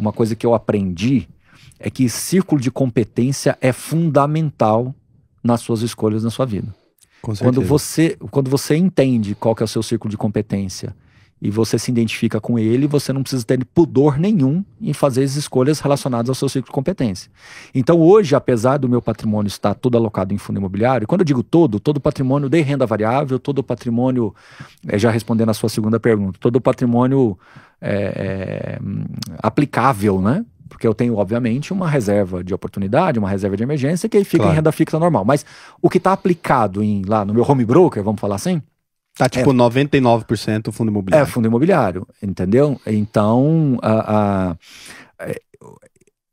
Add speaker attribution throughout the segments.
Speaker 1: uma coisa que eu aprendi é que círculo de competência é fundamental nas suas escolhas na sua vida. Quando você, quando você entende qual que é o seu círculo de competência e você se identifica com ele, você não precisa ter pudor nenhum em fazer as escolhas relacionadas ao seu ciclo de competência. Então, hoje, apesar do meu patrimônio estar todo alocado em fundo imobiliário, quando eu digo todo, todo patrimônio de renda variável, todo patrimônio, é, já respondendo a sua segunda pergunta, todo patrimônio é, é, aplicável, né? Porque eu tenho, obviamente, uma reserva de oportunidade, uma reserva de emergência, que aí fica claro. em renda fixa normal. Mas o que está aplicado em, lá no meu home broker, vamos falar assim, Tá tipo é, 99% fundo imobiliário. É, fundo imobiliário, entendeu? Então, a, a, é,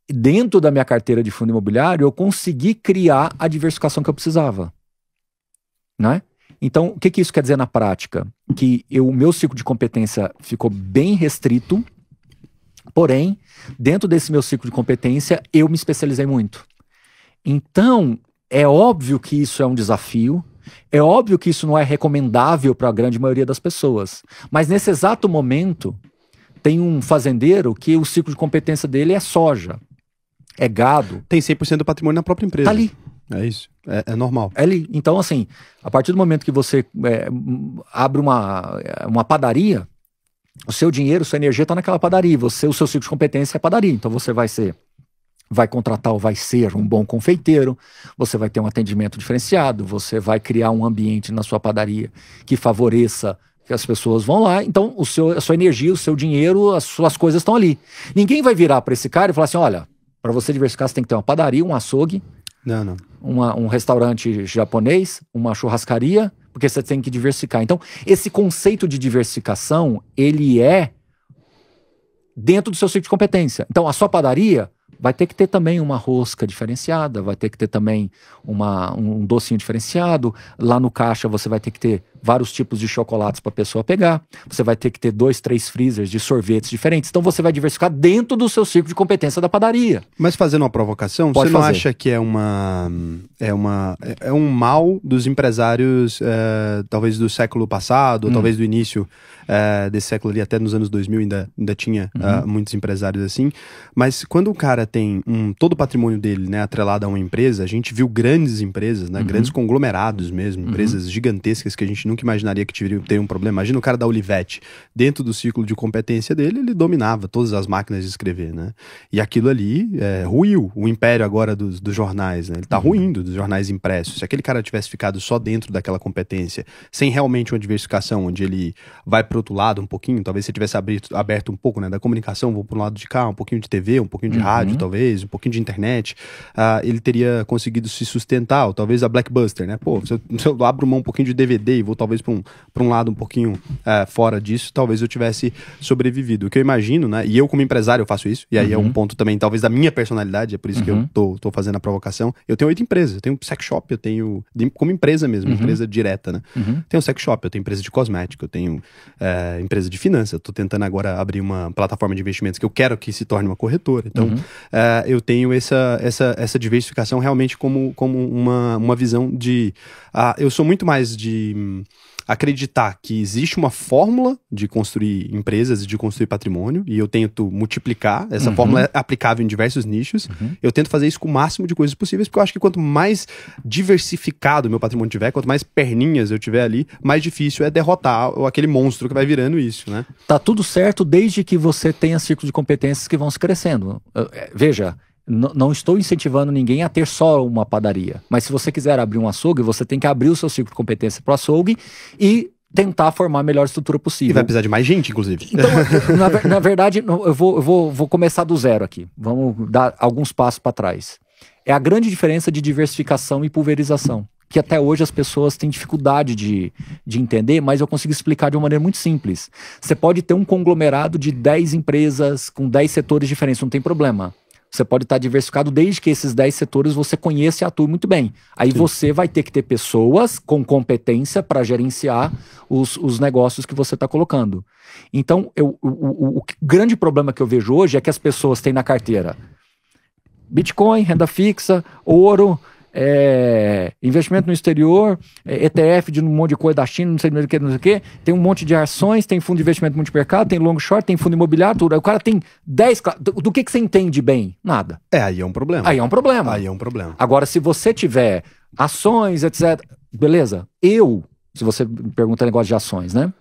Speaker 1: dentro da minha carteira de fundo imobiliário, eu consegui criar a diversificação que eu precisava. Né? Então, o que, que isso quer dizer na prática? Que eu, o meu ciclo de competência ficou bem restrito, porém, dentro desse meu ciclo de competência, eu me especializei muito. Então, é óbvio que isso é um desafio, é óbvio que isso não é recomendável para a grande maioria das pessoas, mas nesse exato momento, tem um fazendeiro que o ciclo de competência dele é soja, é gado. Tem 100% do patrimônio na própria empresa. Tá ali. É isso. É, é, normal. É ali. Então, assim, a partir do momento que você é, abre uma, é, uma padaria, o seu dinheiro, sua energia está naquela padaria. Você, o seu ciclo de competência é padaria. Então, você vai ser vai contratar ou vai ser um bom confeiteiro, você vai ter um atendimento diferenciado, você vai criar um ambiente na sua padaria que favoreça que as pessoas vão lá, então o seu, a sua energia, o seu dinheiro, as suas coisas estão ali. Ninguém vai virar para esse cara e falar assim: olha, para você diversificar, você tem que ter uma padaria, um açougue, não, não. Uma, um restaurante japonês, uma churrascaria, porque você tem que diversificar. Então, esse conceito de diversificação, ele é dentro do seu ciclo de competência. Então, a sua padaria, vai ter que ter também uma rosca diferenciada, vai ter que ter também uma, um docinho diferenciado. Lá no caixa você vai ter que ter vários tipos de chocolates para a pessoa pegar. Você vai ter que ter dois, três freezers de sorvetes diferentes. Então você vai diversificar dentro do seu círculo de competência da padaria. Mas
Speaker 2: fazendo uma provocação, Pode você não fazer. acha que é uma é uma é um mal dos empresários é, talvez do século passado, hum. ou talvez do início é, desse século ali, até nos anos 2000 ainda, ainda tinha uhum. uh, muitos empresários assim. Mas quando o cara tem um, todo o patrimônio dele né, atrelado a uma empresa, a gente viu grandes empresas, né, uhum. grandes conglomerados mesmo, uhum. empresas uhum. gigantescas que a gente nunca imaginaria que teria um problema. Imagina o cara da Olivetti, dentro do ciclo de competência dele, ele dominava todas as máquinas de escrever, né? E aquilo ali é, ruiu o império agora dos, dos jornais, né? Ele tá uhum. ruindo dos jornais impressos. Se aquele cara tivesse ficado só dentro daquela competência, sem realmente uma diversificação, onde ele vai pro outro lado um pouquinho, talvez se tivesse aberto, aberto um pouco, né, da comunicação, vou pro lado de cá, um pouquinho de TV, um pouquinho de uhum. rádio, talvez, um pouquinho de internet, uh, ele teria conseguido se sustentar, ou talvez a Blackbuster, né? Pô, se eu, se eu abro mão um pouquinho de DVD e vou talvez para um, um lado um pouquinho é, fora disso, talvez eu tivesse sobrevivido. O que eu imagino, né? E eu, como empresário, eu faço isso, e aí uhum. é um uhum. ponto também, talvez, da minha personalidade, é por isso uhum. que eu uhum. tô, tô fazendo a provocação. Eu tenho oito empresas, eu tenho sex shop, eu tenho. Como empresa mesmo, uhum. empresa direta, né? Uhum. Tenho sex shop, eu tenho empresa de cosmético, eu tenho é, empresa de finanças, eu tô tentando agora abrir uma plataforma de investimentos que eu quero que se torne uma corretora. Então, é, eu tenho essa, essa, essa diversificação realmente como, como uma, uma visão de. Ah, eu sou muito mais de hum, acreditar que existe uma fórmula de construir empresas e de construir patrimônio, e eu tento multiplicar. Essa uhum. fórmula é aplicável em diversos nichos. Uhum. Eu tento fazer isso com o máximo de coisas possíveis, porque eu acho que quanto mais diversificado meu patrimônio tiver, quanto mais perninhas eu tiver ali, mais difícil é derrotar aquele
Speaker 1: monstro que vai virando isso, né? Tá tudo certo desde que você tenha círculos de competências que vão se crescendo. É, veja, não estou incentivando ninguém a ter só uma padaria. Mas se você quiser abrir um açougue, você tem que abrir o seu ciclo de competência para o açougue e tentar formar a melhor estrutura possível. E vai precisar de mais gente, inclusive. Então, na, na, verdade, eu, vou, eu vou, vou começar do zero aqui. Vamos dar alguns passos para trás. É a grande diferença de diversificação e pulverização que até hoje as pessoas têm dificuldade de, de entender, mas eu consigo explicar de uma maneira muito simples. Você pode ter um conglomerado de 10 empresas com 10 setores diferentes, não tem problema. Você pode estar diversificado desde que esses 10 setores você conheça e atue muito bem. Aí Sim. você vai ter que ter pessoas com competência para gerenciar os, os negócios que você está colocando. Então, eu, o, o, o grande problema que eu vejo hoje é que as pessoas têm na carteira Bitcoin, renda fixa, ouro, é, investimento no exterior, é, ETF de um monte de coisa da China, não sei o que, não sei o que, tem um monte de ações, tem fundo de investimento multimercado, tem long short, tem fundo imobiliário, tudo. Aí o cara tem 10. Do, do que, que você entende bem? Nada. É, aí é um problema. Aí é um problema. Aí é um problema. Agora, se você tiver ações, etc. Beleza? Eu, se você me pergunta negócio de ações, né?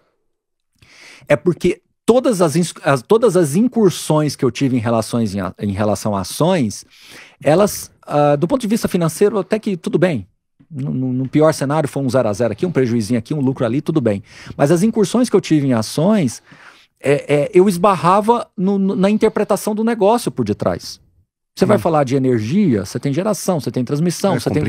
Speaker 1: É porque todas as, as, todas as incursões que eu tive em, relações em, em relação a ações, elas ah, do ponto de vista financeiro, até que tudo bem. No, no, pior cenário, foi um zero a zero aqui, um prejuízinho aqui, um lucro ali, tudo bem. Mas as incursões que eu tive em ações, é, é, eu esbarrava no, no, na interpretação do negócio por detrás. Você hum. vai falar de energia, você tem geração, você tem transmissão, é você, tem,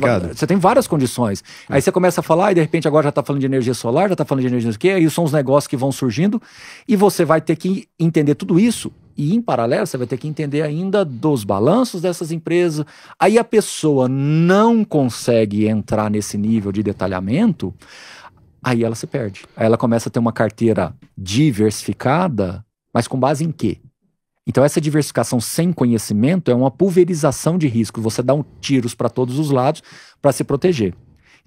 Speaker 1: tem, várias condições. Hum. Aí você começa a falar e de repente agora já está falando de energia solar, já está falando de energia não sei o quê, aí são os negócios que vão surgindo e você vai ter que entender tudo isso e em paralelo, você vai ter que entender ainda dos balanços dessas empresas. Aí a pessoa não consegue entrar nesse nível de detalhamento, aí ela se perde. Aí ela começa a ter uma carteira diversificada, mas com base em quê? Então, essa diversificação sem conhecimento é uma pulverização de risco. Você dá um tiros para todos os lados para se proteger.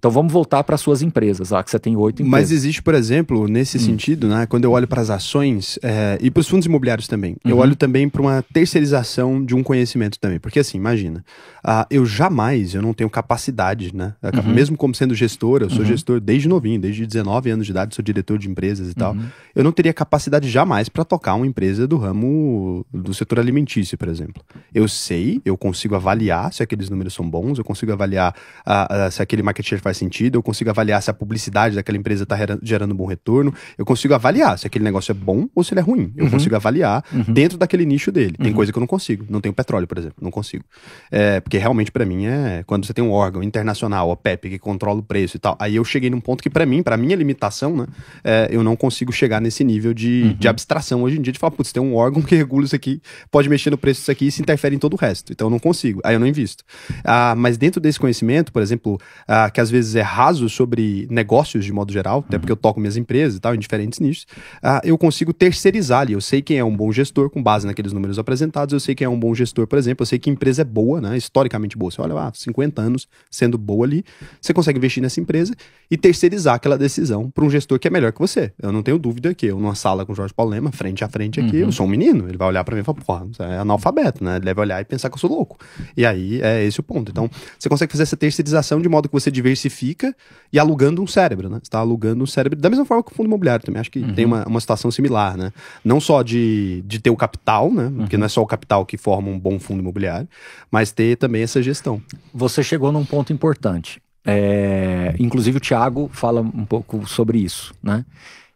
Speaker 1: Então vamos voltar para suas empresas, lá que você tem oito empresas. Mas
Speaker 2: existe, por exemplo, nesse hum. sentido, né, quando eu olho para as ações é, e para os fundos imobiliários também, uhum. eu olho também para uma terceirização de um conhecimento também. Porque assim, imagina, uh, eu jamais, eu não tenho capacidade, né? Uhum. Mesmo como sendo gestor, eu sou uhum. gestor desde novinho, desde 19 anos de idade, sou diretor de empresas e tal. Uhum. Eu não teria capacidade jamais para tocar uma empresa do ramo do setor alimentício, por exemplo. Eu sei, eu consigo avaliar se aqueles números são bons, eu consigo avaliar uh, uh, se aquele marketing faz faz sentido, eu consigo avaliar se a publicidade daquela empresa está gerando um bom retorno, eu consigo avaliar se aquele negócio é bom ou se ele é ruim. Eu uhum. consigo avaliar uhum. dentro daquele nicho dele. Tem uhum. coisa que eu não consigo. Não tenho petróleo, por exemplo, não consigo. É, porque realmente para mim é quando você tem um órgão internacional, a PEP, que controla o preço e tal. Aí eu cheguei num ponto que para mim, para minha limitação, né, é, eu não consigo chegar nesse nível de, uhum. de abstração hoje em dia de falar, putz, tem um órgão que regula isso aqui, pode mexer no preço disso aqui e se interfere em todo o resto. Então eu não consigo. Aí eu não invisto. Ah, mas dentro desse conhecimento, por exemplo, ah, que às vezes vezes é raso sobre negócios de modo geral, até uhum. porque eu toco minhas empresas e tal, em diferentes nichos, uh, ah, eu consigo terceirizar ali. Eu sei quem é um bom gestor com base naqueles números apresentados, eu sei quem é um bom gestor, por exemplo, eu sei que empresa é boa, né? Historicamente boa. Você olha lá, ah, 50 anos sendo boa ali, você consegue investir nessa empresa e terceirizar aquela decisão para um gestor que é melhor que você. Eu não tenho dúvida que eu, numa sala com o Jorge Paulo Lema, frente a frente aqui, uhum. eu sou um menino. Ele vai olhar para mim e falar, porra, você é analfabeto, né? Ele deve olhar e pensar que eu sou louco. E aí é esse o ponto. Então, você consegue fazer essa terceirização de modo que você diversifique fica e alugando um cérebro, né? Você tá alugando um cérebro da mesma forma que o fundo imobiliário também. Acho que uhum. tem uma, uma situação similar, né? Não só de, de ter o capital, né? Porque uhum. não é só o capital que
Speaker 1: forma um bom fundo imobiliário, mas ter também essa gestão. Você chegou num ponto importante. É, inclusive o Thiago fala um pouco sobre isso, né?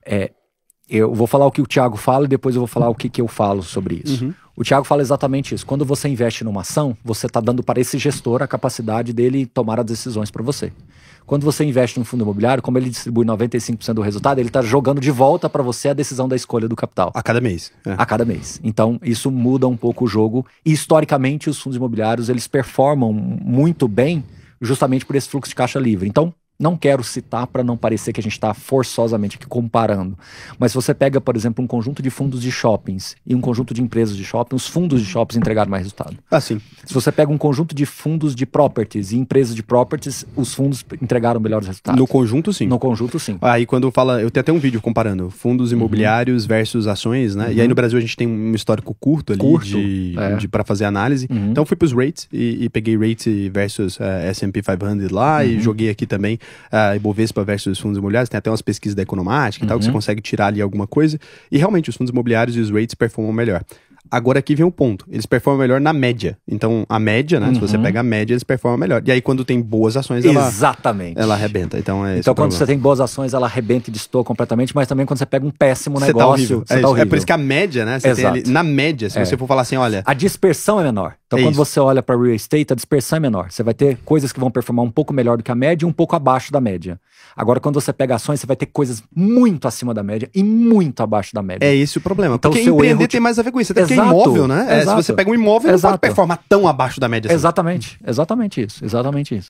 Speaker 1: É, eu vou falar o que o Thiago fala e depois eu vou falar o que, que eu falo sobre isso. Uhum. O Thiago fala exatamente isso. Quando você investe numa ação, você está dando para esse gestor a capacidade dele tomar as decisões para você. Quando você investe num fundo imobiliário, como ele distribui 95% do resultado, ele está jogando de volta para você a decisão da escolha do capital. A cada mês. É. A cada mês. Então, isso muda um pouco o jogo. E, historicamente, os fundos imobiliários, eles performam muito bem justamente por esse fluxo de caixa livre. Então, não quero citar para não parecer que a gente está forçosamente aqui comparando, mas se você pega, por exemplo, um conjunto de fundos de shoppings e um conjunto de empresas de shopping, os fundos de shoppings entregaram mais resultado. Ah, sim. Se você pega um conjunto de fundos de properties e empresas de properties, os fundos entregaram melhores resultados. No conjunto, sim. No conjunto, sim.
Speaker 2: Aí ah, quando fala, eu tenho até um vídeo comparando fundos uhum. imobiliários uhum. versus ações, né? Uhum. E aí uhum. no Brasil a gente tem um histórico curto ali curto, de, é. de para fazer análise. Uhum. Então fui para os rates e, e, peguei rates versus uh, S&P 500 lá e uhum. joguei aqui também uh, Ibovespa versus fundos imobiliários, tem até umas pesquisas da Economática e tal, que você uhum. consegue tirar ali alguma coisa. E realmente os fundos imobiliários e os rates performam melhor. Agora aqui vem o um ponto. Eles performam melhor na média. Então, a média, né? Uhum. Se você uhum. pega a média, eles performam melhor. E aí, quando tem boas ações, ela. Exatamente. Ela arrebenta. Então, é Então, quando você
Speaker 1: tem boas ações, ela arrebenta e destoa completamente, mas também quando você pega um péssimo você tá negócio. Tá é, tá é, por isso que a
Speaker 2: média, né? Ali, na média, se é. você for falar assim, olha. A dispersão
Speaker 1: é menor. Então, é quando isso. você olha para real estate, a dispersão é menor. Você vai ter coisas que vão performar um pouco melhor do que a média e um pouco abaixo da média. Agora, quando você pega ações, você vai ter coisas muito acima da média e muito abaixo da média. É esse o problema. Então, porque o seu empreender erro te... tem mais a ver com isso. Até Exatamente imóvel, né? É, se você pega um imóvel, Exato. não pode performar tão abaixo da média. Assim. Exatamente, exatamente isso, exatamente isso.